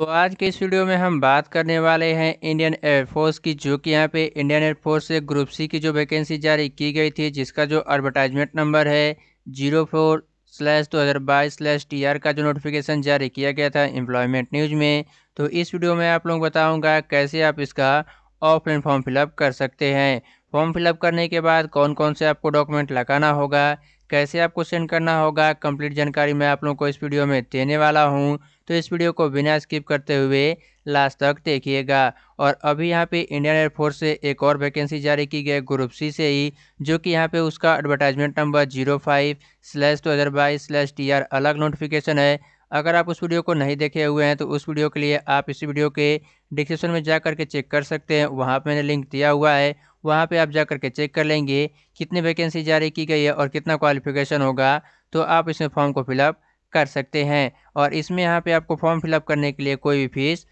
तो आज के इस वीडियो में हम बात करने वाले हैं इंडियन एयरफोर्स की जो कि यहाँ पे इंडियन एयरफोर्स से ग्रुप सी की जो वैकेंसी जारी की गई थी जिसका जो एडवर्टाइजमेंट नंबर है जीरो फोर स्लैश दो हज़ार बाईस स्लैश टी आर का जो नोटिफिकेशन जारी किया गया था एम्प्लॉयमेंट न्यूज़ में तो इस वीडियो में आप लोग बताऊँगा कैसे आप इसका ऑफलाइन फॉर्म फिलअप कर सकते हैं फॉर्म फिलअप करने के बाद कौन कौन से आपको डॉक्यूमेंट लगाना होगा कैसे आपको सेंड करना होगा कंप्लीट जानकारी मैं आप लोगों को इस वीडियो में देने वाला हूँ तो इस वीडियो को बिना स्किप करते हुए लास्ट तक देखिएगा और अभी यहाँ पे इंडियन एयरफोर्स से एक और वैकेंसी जारी की गई ग्रुप सी से ही जो कि यहाँ पे उसका advertisement number zero five slash दो हज़ार बाईस स्लैश टी आर अलग नोटिफिकेशन है अगर आप उस वीडियो को नहीं देखे हुए हैं तो उस वीडियो के लिए आप इसी वीडियो के डिस्क्रिप्शन में जा करके चेक कर सकते हैं वहाँ पर मैंने लिंक दिया हुआ है वहाँ पे आप जा करके चेक कर लेंगे कितनी वैकेंसी जारी की गई है और कितना क्वालिफिकेशन होगा तो आप इसमें फॉर्म को फिलअप कर सकते हैं और इसमें यहाँ पे आपको फॉर्म फिलअप करने के लिए कोई भी फीस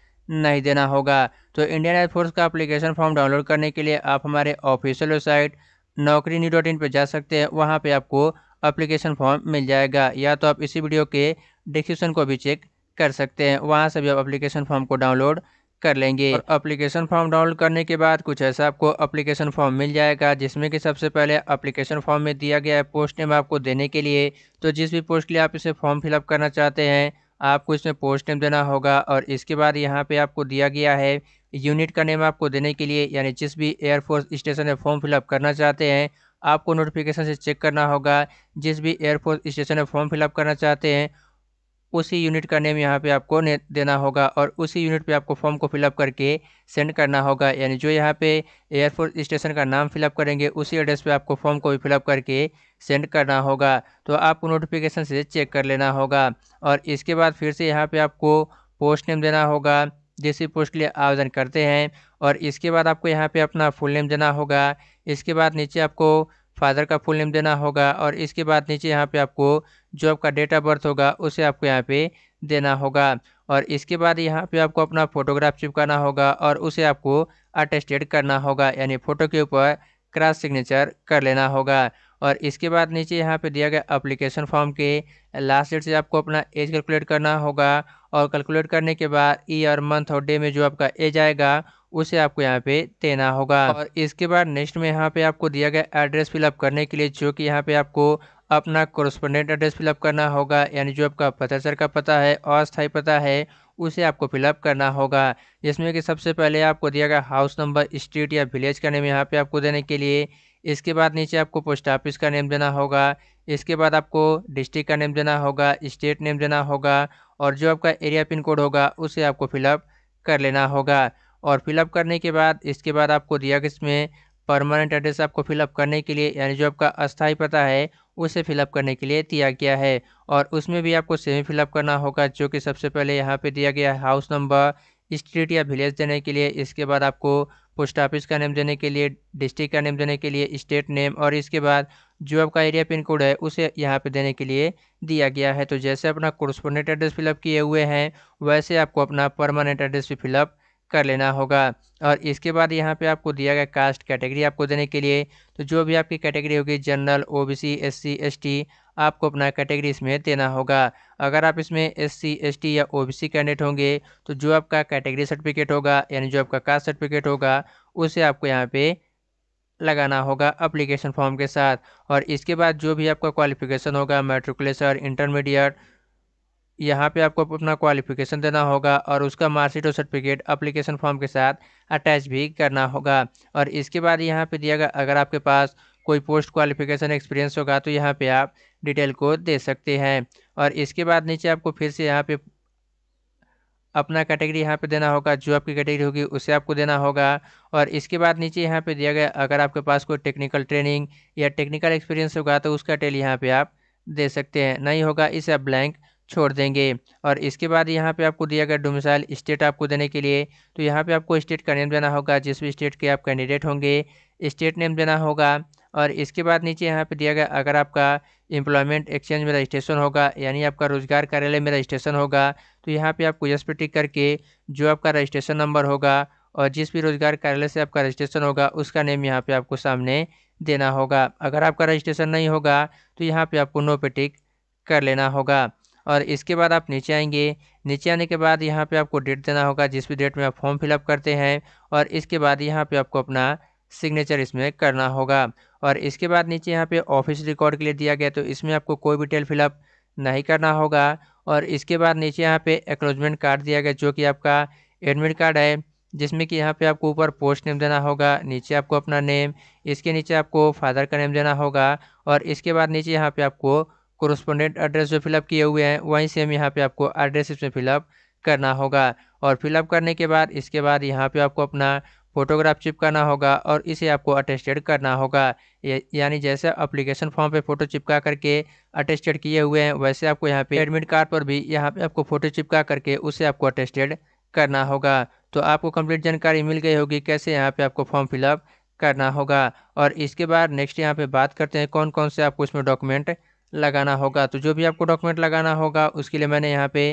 नहीं देना होगा तो इंडियन एयरफोर्स का अप्लीकेशन फॉर्म डाउनलोड करने के लिए आप हमारे ऑफिशियल वेबसाइट नौकरी न्यू डॉट इन पर जा सकते हैं वहाँ पर आपको अप्लीकेशन फॉर्म मिल जाएगा या तो आप इसी वीडियो के डिस्क्रिप्शन को भी चेक कर सकते हैं वहाँ से भी आप अप्लीकेशन फॉर्म को डाउनलोड कर लेंगे अप्लीकेशन फॉर्म डाउनलोड करने के बाद कुछ ऐसा आपको अप्लीकेशन फॉर्म मिल जाएगा जिसमें कि सबसे पहले अप्लीकेशन फॉर्म में दिया गया है पोस्ट नेम आपको देने के लिए तो जिस भी पोस्ट के लिए आप इसे फॉर्म फिलअप करना चाहते हैं आपको इसमें पोस्ट नेम देना होगा और इसके बाद यहाँ पे आपको दिया गया है यूनिट का नेम आपको देने के लिए यानी जिस भी एयरफोर्स स्टेशन में फॉर्म फिलअप करना चाहते हैं आपको नोटिफिकेशन से चेक करना होगा जिस भी एयरफोर्स स्टेशन में फॉर्म फिलअप करना चाहते हैं उसी यूनिट का नेम यहाँ पे आपको देना होगा और उसी यूनिट पे आपको फॉर्म को फिलअप करके सेंड करना होगा यानी जो यहाँ पे एयरफोर्स स्टेशन का नाम फिलअप करेंगे उसी एड्रेस पे आपको फॉर्म को भी फिलअप करके सेंड करना होगा तो आपको नोटिफिकेशन से चेक कर लेना होगा और इसके बाद फिर से यहाँ पर आपको पोस्ट नेम देना होगा जिस पोस्ट के लिए आवेदन करते हैं और इसके बाद आपको यहाँ पे अपना फुल नेम देना होगा इसके बाद नीचे आपको फादर का फुल नेम देना होगा और इसके बाद नीचे यहाँ पे आपको जो आपका डेट ऑफ बर्थ होगा उसे आपको यहाँ पे देना होगा और इसके बाद यहाँ पे आपको अपना फोटोग्राफ चिपकाना होगा और उसे आपको अटेस्टेड करना होगा यानी फ़ोटो के ऊपर क्रॉस सिग्नेचर कर लेना होगा और इसके बाद नीचे यहाँ पे दिया गया अप्लीकेशन फॉर्म के लास्ट डेट से आपको अपना एज कैलकुलेट करना होगा और कैलकुलेट करने के बाद ईयर मंथ और डे में जो आपका एज आएगा उसे आपको यहाँ पे देना होगा और इसके बाद नेक्स्ट में यहाँ पे आपको दिया गया एड्रेस फिलअप करने के लिए जो कि यहाँ पे आपको अपना कॉरस्पोंडेंट एड्रेस फिलअप करना होगा यानी जो आपका पथाचर का पता है अस्थायी पता है उसे आपको फिलअप करना होगा जिसमें कि सबसे पहले आपको दिया गया हाउस नंबर स्ट्रीट या विलेज का नेम यहाँ पे आपको देने के लिए इसके बाद नीचे आपको पोस्ट ऑफिस का नेम देना होगा इसके बाद आपको डिस्ट्रिक्ट का नेम देना होगा स्टेट नेम देना होगा और जो आपका एरिया पिन कोड होगा उसे आपको फिलअप कर लेना होगा और फिलअप करने के बाद इसके बाद आपको दिया गया इसमें परमानेंट एड्रेस आपको फिलअप करने के लिए यानी जो आपका अस्थायी पता है उसे फिलअप करने के लिए दिया गया है और उसमें भी आपको सेमी फिलअप करना होगा जो कि सबसे पहले यहाँ पे दिया गया है हाउस नंबर स्ट्रीट या विलेज देने के लिए इसके बाद आपको पोस्ट ऑफिस का नेम देने के लिए डिस्ट्रिक्ट का नेम देने के लिए स्टेट नेम और इसके बाद जो आपका एरिया पिन कोड है उसे यहाँ पे देने के लिए दिया गया है तो जैसे अपना कॉरस्पोंडेंट एड्रेस फिलअप किए हुए हैं वैसे आपको अपना परमानेंट एड्रेस भी फिलअप कर लेना होगा और इसके बाद यहाँ पे आपको दिया गया कास्ट कैटेगरी आपको देने के लिए तो जो भी आपकी कैटेगरी होगी जनरल ओबीसी एससी एसटी आपको अपना कैटेगरी इसमें देना होगा अगर आप इसमें एस सी एस टी या ओ बी सी कैंडिडेट होंगे तो जो आपका कैटेगरी सर्टिफिकेट होगा यानी जो आपका कास्ट सर्टिफिकेट होगा उसे आपको यहाँ पे लगाना होगा अप्लीकेशन फॉर्म के साथ और इसके बाद जो भी आपका क्वालिफिकेशन होगा मेट्रिकुलेशन इंटरमीडिएट यहाँ पे आपको अपना क्वालिफिकेशन देना होगा और उसका मार्कशीट और सर्टिफिकेट अप्लीकेशन फॉर्म के साथ अटैच भी करना होगा और इसके बाद यहाँ पे दिया गया अगर आपके पास कोई पोस्ट क्वालिफिकेशन एक्सपीरियंस होगा तो यहाँ पे आप डिटेल को दे सकते हैं और इसके बाद नीचे आपको फिर से यहाँ पे अपना कैटेगरी यहाँ पे देना होगा जो आपकी कैटेगरी होगी उसे आपको देना होगा और इसके बाद नीचे यहाँ पे दिया गया अगर आपके पास कोई टेक्निकल ट्रेनिंग या टेक्निकल एक्सपीरियंस होगा तो उसका टेल यहाँ पे आप दे सकते हैं नहीं होगा इसे आप ब्लैंक छोड़ देंगे और इसके बाद यहाँ पे आपको दिया गया डोमिसाइल स्टेट आपको देने के लिए तो यहाँ पे आपको स्टेट का नेम देना होगा जिस भी स्टेट के आप कैंडिडेट होंगे स्टेट नेम देना होगा और इसके बाद नीचे यहाँ पे दिया गया अगर आपका एम्प्लॉयमेंट एक्सचेंज में रजिस्ट्रेशन होगा यानी आपका रोजगार कार्यालय में रजिस्ट्रेशन होगा तो यहाँ पर आपको यस पे टिक करके जो आपका रजिस्ट्रेशन नंबर होगा और जिस भी रोजगार कार्यालय से आपका रजिस्ट्रेशन होगा उसका नेम यहाँ पर आपको सामने देना होगा अगर आपका रजिस्ट्रेशन नहीं होगा तो यहाँ पर आपको नो पे टिक कर लेना होगा और इसके बाद आप नीचे आएंगे नीचे आने के बाद यहाँ पे आपको डेट देना होगा जिस भी डेट में आप फॉर्म फिलअप करते हैं और इसके बाद यहाँ पे आपको अपना सिग्नेचर इसमें करना होगा और इसके बाद नीचे यहाँ पे ऑफिस रिकॉर्ड के लिए दिया गया तो इसमें आपको कोई भी डिटेल फिलअप नहीं करना होगा और इसके बाद नीचे यहाँ पर एक्नोजमेंट कार्ड दिया गया जो कि आपका एडमिट कार्ड है जिसमें कि यहाँ पे आपको ऊपर पोस्ट नेम देना होगा नीचे आपको अपना नेम इसके नीचे आपको फादर का नेम देना होगा और इसके बाद नीचे यहाँ पे आपको कोरोस्पोंडेंट एड्रेस जो फिलअप किए हुए हैं वहीं से हम यहाँ पे आपको एड्रेस इसमें फिलअप करना होगा और फिलअप करने के बाद इसके बाद यहाँ पे आपको अपना फोटोग्राफ चिपकाना होगा और इसे आपको अटेस्टेड करना होगा यानी जैसे अप्लीकेशन फॉर्म पे फ़ोटो चिपका करके अटेस्टेड किए हुए हैं वैसे आपको यहाँ पे एडमिट कार्ड पर भी यहाँ पे आपको फ़ोटो चिपका करके उसे आपको अटेस्टेड करना होगा तो आपको कंप्लीट जानकारी मिल गई होगी कैसे यहाँ पे आपको फॉर्म फिलअप करना होगा और इसके बाद नेक्स्ट यहाँ पे बात करते हैं कौन कौन से आपको इसमें डॉक्यूमेंट लगाना होगा तो जो भी आपको डॉक्यूमेंट लगाना होगा उसके लिए मैंने यहाँ पे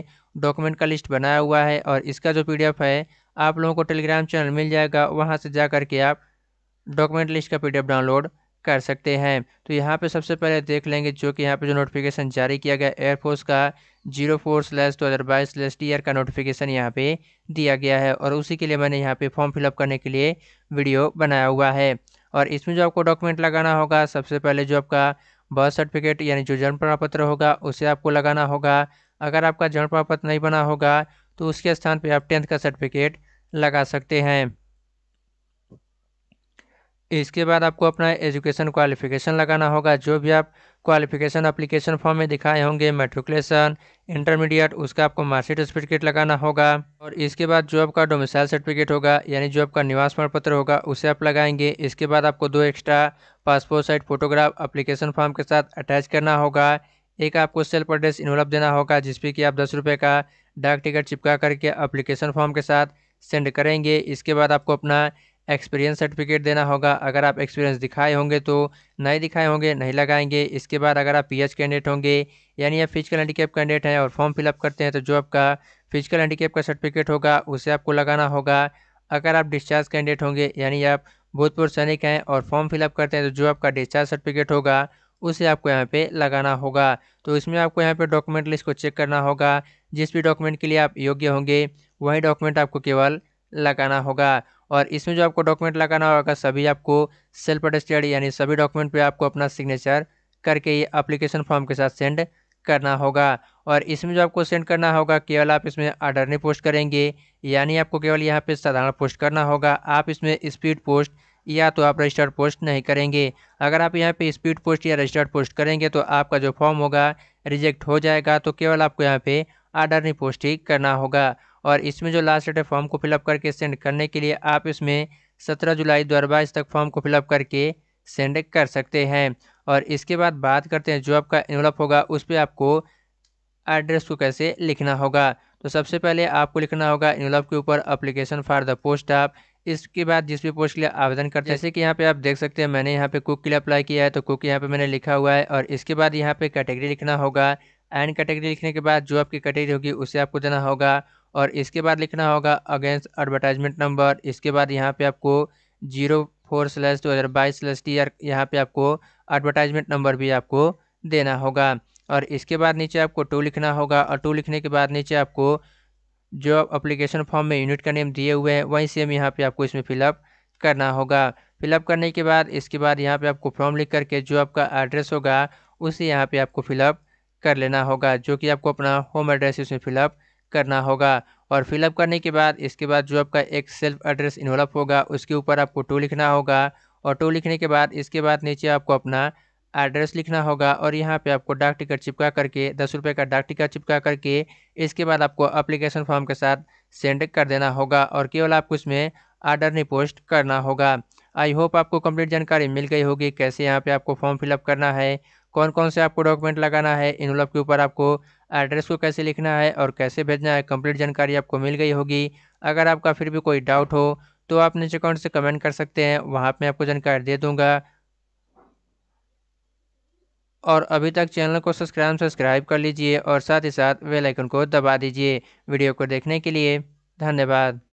डॉक्यूमेंट का लिस्ट बनाया हुआ है और इसका जो पीडीएफ है आप लोगों को टेलीग्राम चैनल मिल जाएगा वहाँ से जा करके आप डॉक्यूमेंट लिस्ट का पीडीएफ डाउनलोड कर सकते हैं तो यहाँ पे सबसे पहले देख लेंगे जो कि यहाँ पे जो नोटिफिकेशन जारी किया गया एयरफोर्स का जीरो फोर स्लैश दो हज़ार बाईस स्लैश टी का नोटिफिकेशन यहाँ पे दिया गया है और उसी के लिए मैंने यहाँ पे फॉर्म फिलअप करने के लिए वीडियो बनाया हुआ है और इसमें जो आपको डॉक्यूमेंट लगाना होगा सबसे पहले जो आपका बर्थ सर्टिफिकेट यानी जो जन्म प्रमाण पत्र होगा उसे आपको लगाना होगा अगर आपका जन्म प्रमाण पत्र नहीं बना होगा तो उसके स्थान पर आप टेंथ का सर्टिफिकेट लगा सकते हैं इसके बाद आपको अपना एजुकेशन क्वालिफिकेशन लगाना होगा जो भी आप क्वालिफिकेशन अप्लीकेशन फॉर्म में दिखाए होंगे मेट्रिकुलेशन इंटरमीडिएट उसका आपको मार्कशीट सर्टिफिकेट लगाना होगा और इसके बाद जॉब का डोमिसाइल सर्टिफिकेट होगा यानी जॉब का निवास प्रमाण पत्र होगा उसे आप लगाएंगे इसके बाद आपको दो extra passport size photograph application form के साथ अटैच करना होगा एक आपको सेल्फ एड्रेस इन्वॉल्व देना होगा जिसपे कि आप दस रुपये का डाक टिकट चिपका करके अप्लीकेशन फॉर्म के साथ सेंड करेंगे इसके बाद आपको अपना एक्सपीरियंस सर्टिफिकेट देना होगा अगर आप एक्सपीरियंस दिखाए होंगे तो नहीं दिखाए होंगे नहीं लगाएंगे इसके बाद अगर आप पीएच कैंडिडेट होंगे यानी आप फिजिकल हैंडीकेप कैंडिडेट हैं और फॉर्म फिलअप करते हैं तो जो आपका फिजिकल हैंडीकेप का सर्टिफिकेट होगा उसे आपको लगाना होगा अगर आप डिस्चार्ज कैंडिडेट होंगे यानी आप भूतपूर्व सैनिक हैं और फॉर्म फिलअप करते हैं तो जो आपका डिस्चार्ज सर्टिफिकेट होगा उसे आपको यहाँ पे लगाना होगा तो इसमें आपको यहाँ पे डॉक्यूमेंट लिस्ट को चेक करना होगा जिस भी डॉक्यूमेंट के लिए आप योग्य होंगे वही डॉक्यूमेंट आपको केवल लगाना होगा और इसमें जो आपको डॉक्यूमेंट लगाना होगा सभी आपको सेल्फ अटेस्टेड यानी सभी डॉक्यूमेंट पे आपको अपना सिग्नेचर करके ये अप्लीकेशन फॉर्म के साथ सेंड करना होगा और इसमें जो आपको सेंड करना होगा केवल आप इसमें आर्डर नहीं पोस्ट करेंगे यानी आपको केवल यहाँ पे साधारण पोस्ट करना होगा आप इसमें स्पीड पोस्ट या तो आप रजिस्टर्ड पोस्ट नहीं करेंगे अगर आप यहाँ पे स्पीड पोस्ट या रजिस्टर्ड पोस्ट करेंगे तो आपका जो फॉर्म होगा रिजेक्ट हो जाएगा तो केवल आपको यहाँ पे नहीं पोस्ट ही करना होगा और इसमें जो लास्ट डेट है फॉर्म को फिलअप करके सेंड करने के लिए आप इसमें सत्रह जुलाई दो तक फॉर्म को फिलअप करके सेंड कर सकते हैं और इसके बाद बात करते हैं जो आपका इन्वलप होगा उस पर आपको एड्रेस को कैसे लिखना होगा तो सबसे पहले आपको लिखना होगा इनवलप के ऊपर अप्लीकेशन फॉर द पोस्ट आप इसके बाद जिस भी पोस्ट के लिए आवेदन करते हैं जैसे कि यहाँ पे आप देख सकते हैं मैंने यहाँ पे कुक के लिए अप्लाई किया है तो कुक यहाँ पे मैंने लिखा हुआ है और इसके बाद यहाँ पे कैटेगरी लिखना होगा एंड कैटेगरी लिखने के बाद जो आपकी कैटेगरी होगी उसे आपको देना होगा और इसके बाद लिखना होगा अगेंस्ट एडवर्टाइजमेंट नंबर इसके बाद यहाँ पे आपको जीरो फोर स्लैश दो हज़ार बाईस स्लैश टी आर यहाँ पर आपको एडवर्टाइजमेंट नंबर भी आपको देना होगा और इसके बाद नीचे आपको टू लिखना होगा और टू लिखने के बाद नीचे आपको जो अप्लीकेशन फॉर्म में यूनिट का नेम दिए हुए हैं वहीं सेम यहाँ पर आपको इसमें फिलअप करना होगा फिलअप करने के बाद इसके बाद यहाँ पर आपको फॉर्म लिख करके जो आपका एड्रेस होगा उसे यहाँ पर आपको फिलअप कर लेना होगा जो कि आपको अपना होम एड्रेस उसमें फिलअप करना होगा और फिलअप करने के बाद इसके बाद जो आपका एक सेल्फ एड्रेस इन्वॉल्व होगा उसके ऊपर आपको टू लिखना होगा और टू लिखने के बाद इसके बाद नीचे आपको अपना एड्रेस लिखना होगा और यहाँ पे आपको डाक टिकट चिपका करके दस रुपये का डाक टिकट चिपका करके इसके बाद आपको अप्लीकेशन फॉर्म के साथ सेंड कर देना होगा और केवल आपको इसमें आर्डर नहीं पोस्ट करना होगा आई होप आपको कंप्लीट जानकारी मिल गई होगी कैसे यहाँ पे आपको फॉर्म फिलअप करना है कौन कौन से आपको डॉक्यूमेंट लगाना है इनवलप के ऊपर आपको एड्रेस को कैसे लिखना है और कैसे भेजना है कंप्लीट जानकारी आपको मिल गई होगी अगर आपका फिर भी कोई डाउट हो तो आप नीचे अकाउंट से कमेंट कर सकते हैं वहाँ पर आपको जानकारी दे दूँगा और अभी तक चैनल को सब्सक्राइब सब्सक्राइब कर लीजिए और साथ ही साथ वेलाइकन को दबा दीजिए वीडियो को देखने के लिए धन्यवाद